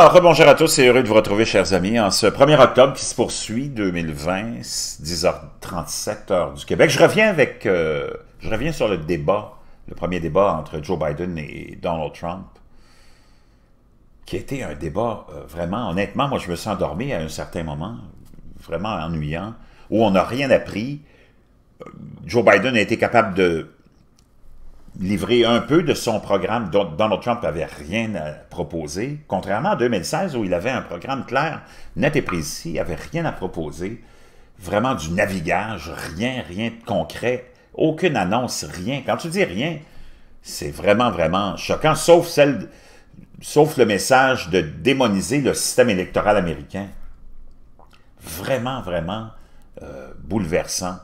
Alors, rebonjour à tous c'est heureux de vous retrouver, chers amis, en ce 1er octobre qui se poursuit 2020, 10h37 heure du Québec. Je reviens avec, euh, je reviens sur le débat, le premier débat entre Joe Biden et Donald Trump, qui a été un débat euh, vraiment, honnêtement, moi je me sens endormi à un certain moment, vraiment ennuyant, où on n'a rien appris. Euh, Joe Biden a été capable de livré un peu de son programme dont Donald Trump n'avait rien à proposer, contrairement à 2016 où il avait un programme clair, net et précis, il n'avait rien à proposer, vraiment du navigage, rien, rien de concret, aucune annonce, rien. Quand tu dis rien, c'est vraiment, vraiment choquant, sauf celle, sauf le message de démoniser le système électoral américain. Vraiment, vraiment euh, bouleversant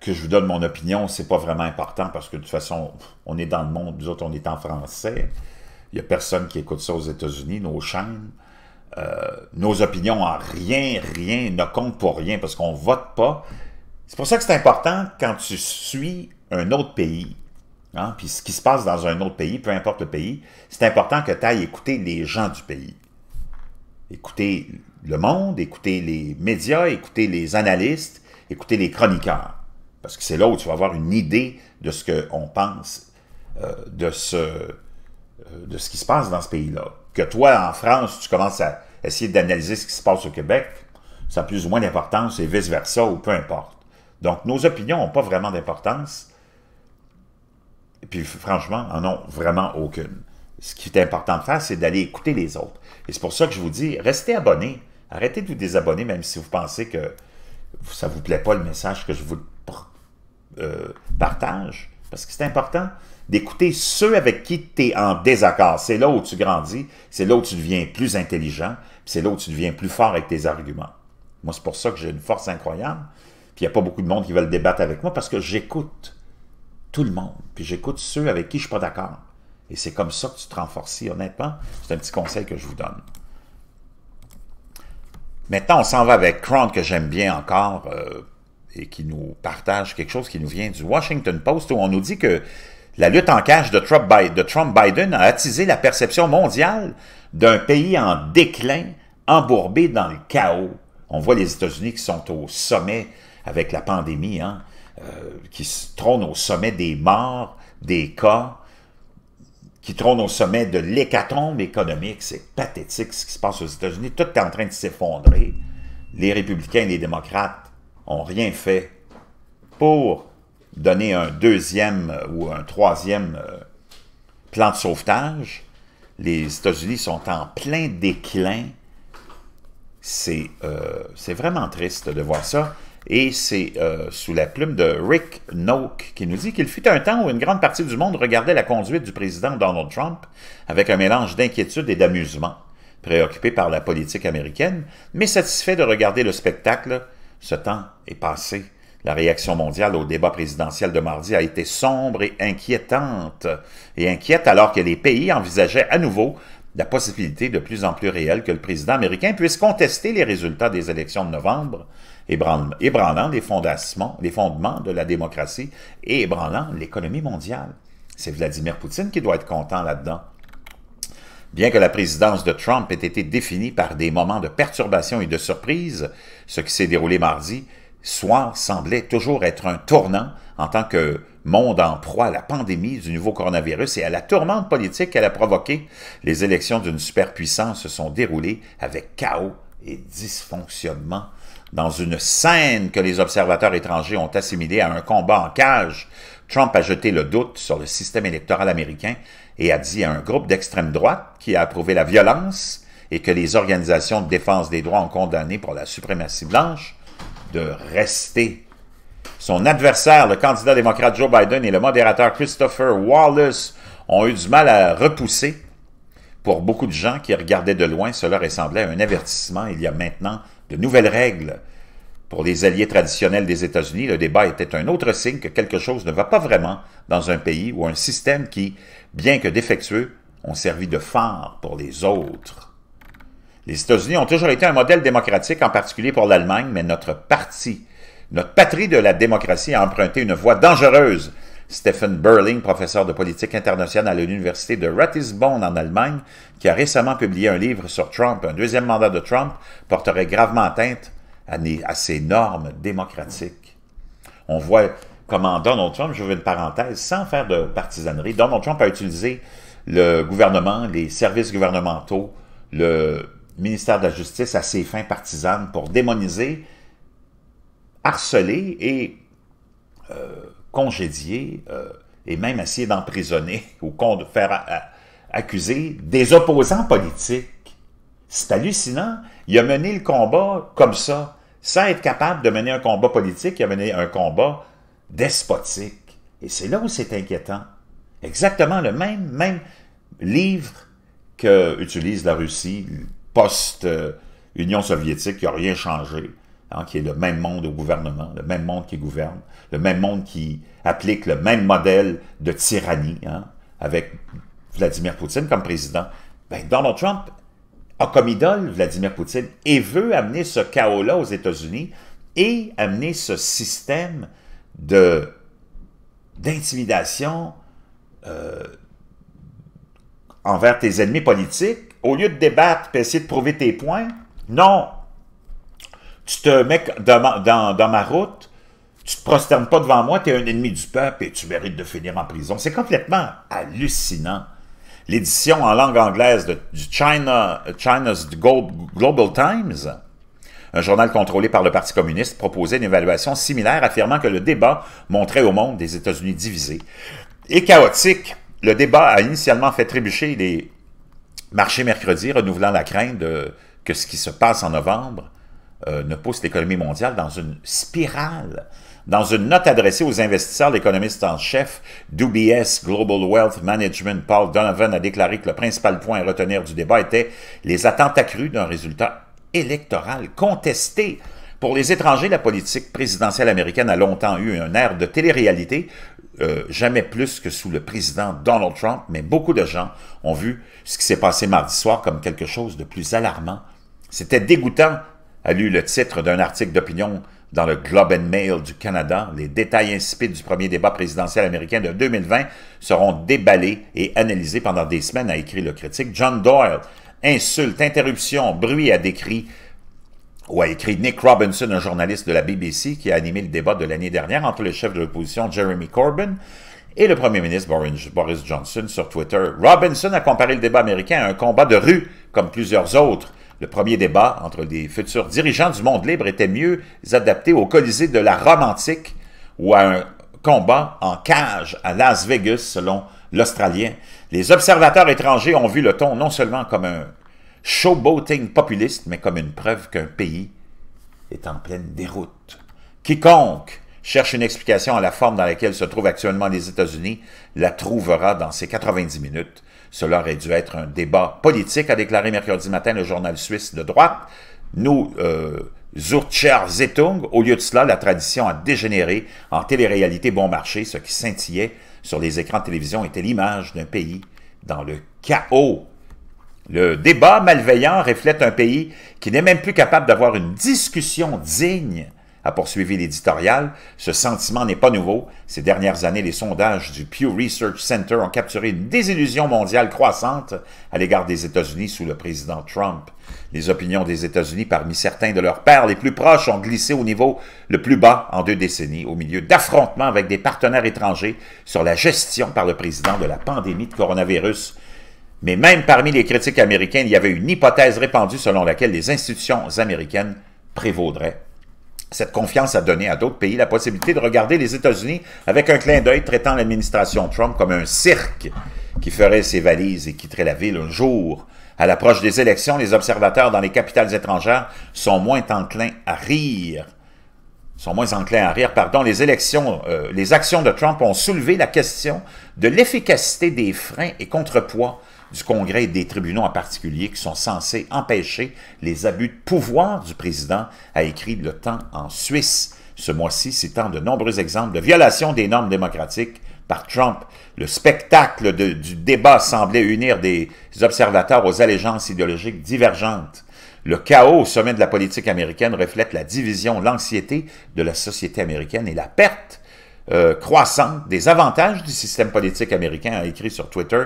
que je vous donne mon opinion, c'est pas vraiment important parce que de toute façon, on est dans le monde, nous autres, on est en français. Il n'y a personne qui écoute ça aux États-Unis, nos chaînes. Euh, nos opinions en rien, rien ne comptent pour rien parce qu'on vote pas. C'est pour ça que c'est important quand tu suis un autre pays, hein, puis ce qui se passe dans un autre pays, peu importe le pays, c'est important que tu ailles écouter les gens du pays. Écouter le monde, écouter les médias, écouter les analystes, écouter les chroniqueurs. Parce que c'est là où tu vas avoir une idée de ce qu'on pense, euh, de, ce, euh, de ce qui se passe dans ce pays-là. Que toi, en France, tu commences à essayer d'analyser ce qui se passe au Québec, ça a plus ou moins d'importance, et vice-versa, ou peu importe. Donc, nos opinions n'ont pas vraiment d'importance, et puis franchement, en ont vraiment aucune. Ce qui est important de faire, c'est d'aller écouter les autres. Et c'est pour ça que je vous dis, restez abonnés. Arrêtez de vous désabonner, même si vous pensez que ça ne vous plaît pas le message que je vous euh, partage, parce que c'est important d'écouter ceux avec qui tu es en désaccord. C'est là où tu grandis, c'est là où tu deviens plus intelligent, c'est là où tu deviens plus fort avec tes arguments. Moi, c'est pour ça que j'ai une force incroyable, puis il n'y a pas beaucoup de monde qui veulent débattre avec moi, parce que j'écoute tout le monde, puis j'écoute ceux avec qui je ne suis pas d'accord. Et c'est comme ça que tu te renforces, honnêtement. C'est un petit conseil que je vous donne. Maintenant, on s'en va avec Crown que j'aime bien encore. Euh, et qui nous partage quelque chose qui nous vient du Washington Post où on nous dit que la lutte en cash de Trump-Biden a attisé la perception mondiale d'un pays en déclin, embourbé dans le chaos. On voit les États-Unis qui sont au sommet avec la pandémie, hein, euh, qui se trônent au sommet des morts, des cas, qui trônent au sommet de l'hécatombe économique. C'est pathétique ce qui se passe aux États-Unis. Tout est en train de s'effondrer. Les républicains et les démocrates rien fait pour donner un deuxième euh, ou un troisième euh, plan de sauvetage. Les États-Unis sont en plein déclin. C'est euh, vraiment triste de voir ça. Et c'est sous la plume de Rick Noak qui nous dit qu'il fut un temps où une grande partie du monde regardait la conduite du président Donald Trump avec un mélange d'inquiétude et d'amusement, préoccupé par la politique américaine, mais satisfait de regarder le spectacle ce temps est passé. La réaction mondiale au débat présidentiel de mardi a été sombre et inquiétante, et inquiète alors que les pays envisageaient à nouveau la possibilité de plus en plus réelle que le président américain puisse contester les résultats des élections de novembre, ébranlant les, fondements, de la démocratie et ébranlant l'économie mondiale. C'est Vladimir Poutine qui doit être content là-dedans. Bien que la présidence de Trump ait été définie par des moments de perturbation et de surprise, ce qui s'est déroulé mardi soir semblait toujours être un tournant en tant que monde en proie à la pandémie du nouveau coronavirus et à la tourmente politique qu'elle a provoquée. Les élections d'une superpuissance se sont déroulées avec chaos et dysfonctionnement dans une scène que les observateurs étrangers ont assimilée à un combat en cage. Trump a jeté le doute sur le système électoral américain et a dit à un groupe d'extrême droite qui a approuvé la violence et que les organisations de défense des droits ont condamné pour la suprématie blanche de rester. Son adversaire, le candidat démocrate Joe Biden et le modérateur Christopher Wallace ont eu du mal à repousser. Pour beaucoup de gens qui regardaient de loin, cela ressemblait à un avertissement. Il y a maintenant de nouvelles règles pour les alliés traditionnels des États-Unis, le débat était un autre signe que quelque chose ne va pas vraiment dans un pays ou un système qui, bien que défectueux, ont servi de phare pour les autres. Les États-Unis ont toujours été un modèle démocratique, en particulier pour l'Allemagne, mais notre parti, notre patrie de la démocratie a emprunté une voie dangereuse. Stephen Berling, professeur de politique internationale à l'université de Ratisbonne en Allemagne, qui a récemment publié un livre sur Trump, un deuxième mandat de Trump, porterait gravement atteinte à, à ces normes démocratiques. On voit comment Donald Trump, je veux une parenthèse, sans faire de partisanerie, Donald Trump a utilisé le gouvernement, les services gouvernementaux, le ministère de la Justice à ses fins partisanes pour démoniser, harceler et euh, congédier euh, et même essayer d'emprisonner ou de faire accuser des opposants politiques. C'est hallucinant. Il a mené le combat comme ça sans être capable de mener un combat politique, il a mené un combat despotique. Et c'est là où c'est inquiétant. Exactement le même, même livre que utilise la Russie post-Union soviétique, qui n'a rien changé, hein, qui est le même monde au gouvernement, le même monde qui gouverne, le même monde qui applique le même modèle de tyrannie, hein, avec Vladimir Poutine comme président. Ben Donald Trump a comme idole Vladimir Poutine et veut amener ce chaos-là aux États-Unis et amener ce système de d'intimidation euh, envers tes ennemis politiques. Au lieu de débattre et essayer de prouver tes points, non, tu te mets dans ma, ma route, tu te prosternes pas devant moi, tu es un ennemi du peuple et tu mérites de finir en prison. C'est complètement hallucinant l'édition en langue anglaise du China, China's Global Times, un journal contrôlé par le Parti communiste, proposait une évaluation similaire affirmant que le débat montrait au monde des États-Unis divisés et chaotiques. Le débat a initialement fait trébucher les marchés mercredi, renouvelant la crainte de, que ce qui se passe en novembre euh, ne pousse l'économie mondiale dans une spirale dans une note adressée aux investisseurs, l'économiste en chef d'UBS Global Wealth Management, Paul Donovan, a déclaré que le principal point à retenir du débat était les attentes accrues d'un résultat électoral contesté. Pour les étrangers, la politique présidentielle américaine a longtemps eu un air de télé-réalité, euh, jamais plus que sous le président Donald Trump, mais beaucoup de gens ont vu ce qui s'est passé mardi soir comme quelque chose de plus alarmant. C'était dégoûtant, a lu le titre d'un article d'opinion dans le Globe and Mail du Canada. Les détails insipides du premier débat présidentiel américain de 2020 seront déballés et analysés pendant des semaines, a écrit le critique John Doyle. insulte, interruption, bruit a décrit ou a écrit Nick Robinson, un journaliste de la BBC qui a animé le débat de l'année dernière entre le chef de l'opposition Jeremy Corbyn et le premier ministre Boris Johnson sur Twitter. Robinson a comparé le débat américain à un combat de rue, comme plusieurs autres, le premier débat entre les futurs dirigeants du monde libre était mieux adapté au Colisée de la Rome antique ou à un combat en cage à Las Vegas, selon l'Australien. Les observateurs étrangers ont vu le ton non seulement comme un showboating populiste, mais comme une preuve qu'un pays est en pleine déroute. Quiconque cherche une explication à la forme dans laquelle se trouvent actuellement les États-Unis la trouvera dans ces 90 minutes cela aurait dû être un débat politique, a déclaré mercredi matin le journal suisse de droite. Nous, euh, Zurcher Zetung, au lieu de cela, la tradition a dégénéré en télé-réalité bon marché. Ce qui scintillait sur les écrans de télévision était l'image d'un pays dans le chaos. Le débat malveillant reflète un pays qui n'est même plus capable d'avoir une discussion digne a poursuivi l'éditorial, ce sentiment n'est pas nouveau. Ces dernières années, les sondages du Pew Research Center ont capturé une désillusion mondiale croissante à l'égard des États-Unis sous le président Trump. Les opinions des États-Unis parmi certains de leurs pairs les plus proches ont glissé au niveau le plus bas en deux décennies, au milieu d'affrontements avec des partenaires étrangers sur la gestion par le président de la pandémie de coronavirus. Mais même parmi les critiques américaines, il y avait une hypothèse répandue selon laquelle les institutions américaines prévaudraient cette confiance a donné à d'autres pays la possibilité de regarder les États-Unis avec un clin d'œil traitant l'administration Trump comme un cirque qui ferait ses valises et quitterait la ville un jour. À l'approche des élections, les observateurs dans les capitales étrangères sont moins enclins à rire. Sont moins enclins à rire, pardon. Les élections, euh, les actions de Trump ont soulevé la question de l'efficacité des freins et contrepoids du Congrès et des tribunaux en particulier qui sont censés empêcher les abus de pouvoir du président, a écrit Le Temps en Suisse ce mois-ci, citant de nombreux exemples de violations des normes démocratiques par Trump. Le spectacle du débat semblait unir des observateurs aux allégeances idéologiques divergentes. Le chaos au sommet de la politique américaine reflète la division, l'anxiété de la société américaine et la perte euh, croissante des avantages du système politique américain, a écrit sur Twitter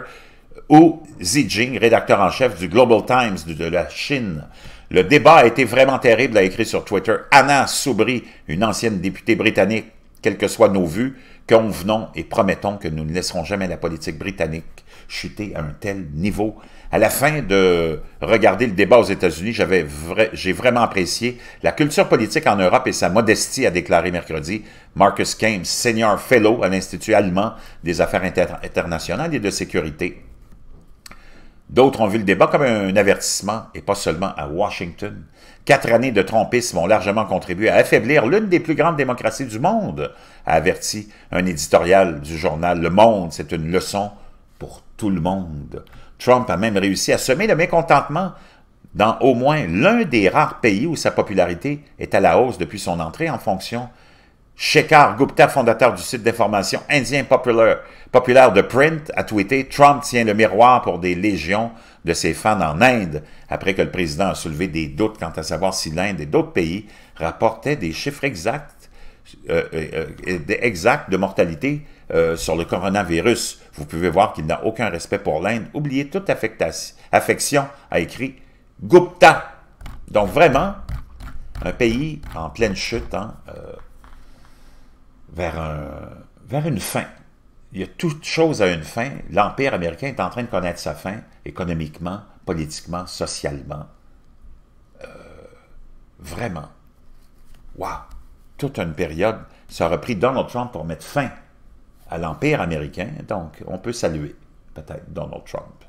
Xi Zijing, rédacteur en chef du Global Times de la Chine. Le débat a été vraiment terrible, a écrit sur Twitter Anna Soubry, une ancienne députée britannique. Quelles que soient nos vues, convenons et promettons que nous ne laisserons jamais la politique britannique chuter à un tel niveau. À la fin de regarder le débat aux États-Unis, j'avais j'ai vraiment apprécié la culture politique en Europe et sa modestie, a déclaré mercredi Marcus Kames, senior fellow à l'Institut allemand des affaires internationales et de sécurité. D'autres ont vu le débat comme un avertissement, et pas seulement à Washington. Quatre années de trompisme ont largement contribué à affaiblir l'une des plus grandes démocraties du monde, a averti un éditorial du journal Le Monde. C'est une leçon pour tout le monde. Trump a même réussi à semer le mécontentement dans au moins l'un des rares pays où sa popularité est à la hausse depuis son entrée en fonction, Shekhar Gupta, fondateur du site d'information indien populaire, de Print, a tweeté « Trump tient le miroir pour des légions de ses fans en Inde » après que le président a soulevé des doutes quant à savoir si l'Inde et d'autres pays rapportaient des chiffres exacts, euh, euh, euh, de mortalité sur le coronavirus. Vous pouvez voir qu'il n'a aucun respect pour l'Inde. Oubliez toute affection, a écrit Gupta. Donc vraiment, un pays en pleine chute, hein, vers, un, vers une fin. Il y a toute chose à une fin. L'Empire américain est en train de connaître sa fin, économiquement, politiquement, socialement. Euh, vraiment. Waouh! Toute une période. Ça aurait pris Donald Trump pour mettre fin à l'Empire américain, donc on peut saluer peut-être Donald Trump.